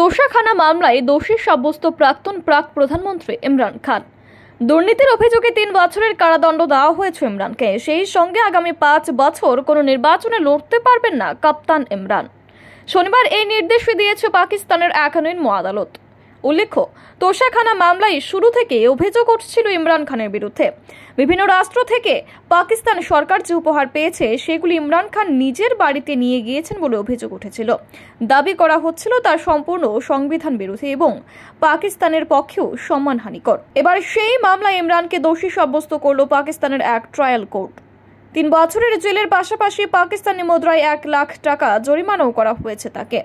তোষাখানা মামলায় দোষী সাব্যস্ত প্রাক্তন প্রাক প্রধানমন্ত্রী ইমরান খান দুর্নীতির অভিযোগে তিন বছরের কারাদণ্ড দেওয়া হয়েছে ইমরানকে সেই সঙ্গে আগামী পাঁচ বছর কোনো নির্বাচনে লড়তে পারবেন না কাপ্তান ইমরান শনিবার এই নির্দেশ দিয়েছে পাকিস্তানের এক নিম্ন আদালত উল্লেখ্য তোষাখানা মামলায় শুরু থেকে অভিযোগ উঠছিল ইমরান খানের বিরুদ্ধে বিভিন্ন রাষ্ট্র থেকে পাকিস্তান সরকার যে উপহার পেয়েছে সেগুলি ইমরান খান নিজের বাড়িতে নিয়ে গিয়েছেন বলে অভিযোগ উঠেছিল দাবি করা হচ্ছিল তার সম্পূর্ণ সংবিধান বিরোধী এবং পাকিস্তানের পক্ষেও সম্মানহানিকর এবার সেই মামলায় ইমরানকে দোষী সাব্যস্ত করল পাকিস্তানের এক ট্রায়াল কোর্ট তিন বছরের জেলের পাশাপাশি পাকিস্তানি মুদ্রায় এক লাখ টাকা জরিমানাও করা হয়েছে তাকে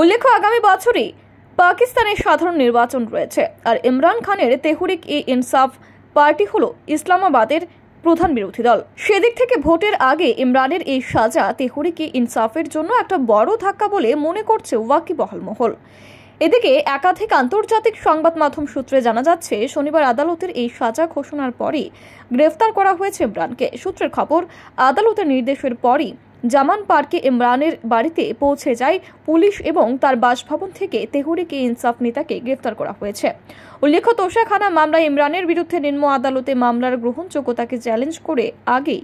উল্লেখ্য আগামী বছরই পাকিস্তানে সাধারণ নির্বাচন রয়েছে আর ইমরান খানের তেহরিক ই ইনসাফ পার্টি হল ইসলামাবাদের প্রধান বিরোধী দল সেদিক থেকে ভোটের আগে ইমরানের এই সাজা ই ইনসাফের জন্য একটা বড় ধাক্কা বলে মনে করছে ওয়াকিবহল মহল এদিকে একাধিক আন্তর্জাতিক সংবাদ মাধ্যম সূত্রে জানা যাচ্ছে শনিবার আদালতের এই সাজা ঘোষণার পরই গ্রেফতার করা হয়েছে ইমরানকে সূত্রের খবর আদালতের নির্দেশের পরই জামান পার্কে ইমরানের বাড়িতে পৌঁছে যায় পুলিশ এবং তার বাসভবন থেকে তেহরিকে ইনসাফ নেতাকে গ্রেফতার করা হয়েছে উল্লেখ্য তোষাখানা মামলায় ইমরানের বিরুদ্ধে নিম্ন আদালতে মামলার গ্রহণযোগ্যতাকে চ্যালেঞ্জ করে আগেই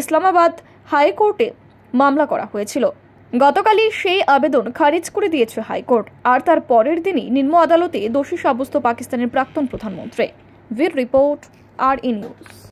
ইসলামাবাদ হাইকোর্টে মামলা করা হয়েছিল গতকালই সেই আবেদন খারিজ করে দিয়েছে হাইকোর্ট আর তার পরের দিনই নিম্ন আদালতে দোষী সাব্যস্ত পাকিস্তানের প্রাক্তন প্রধানমন্ত্রী ভির রিপোর্ট আর ইনিউজ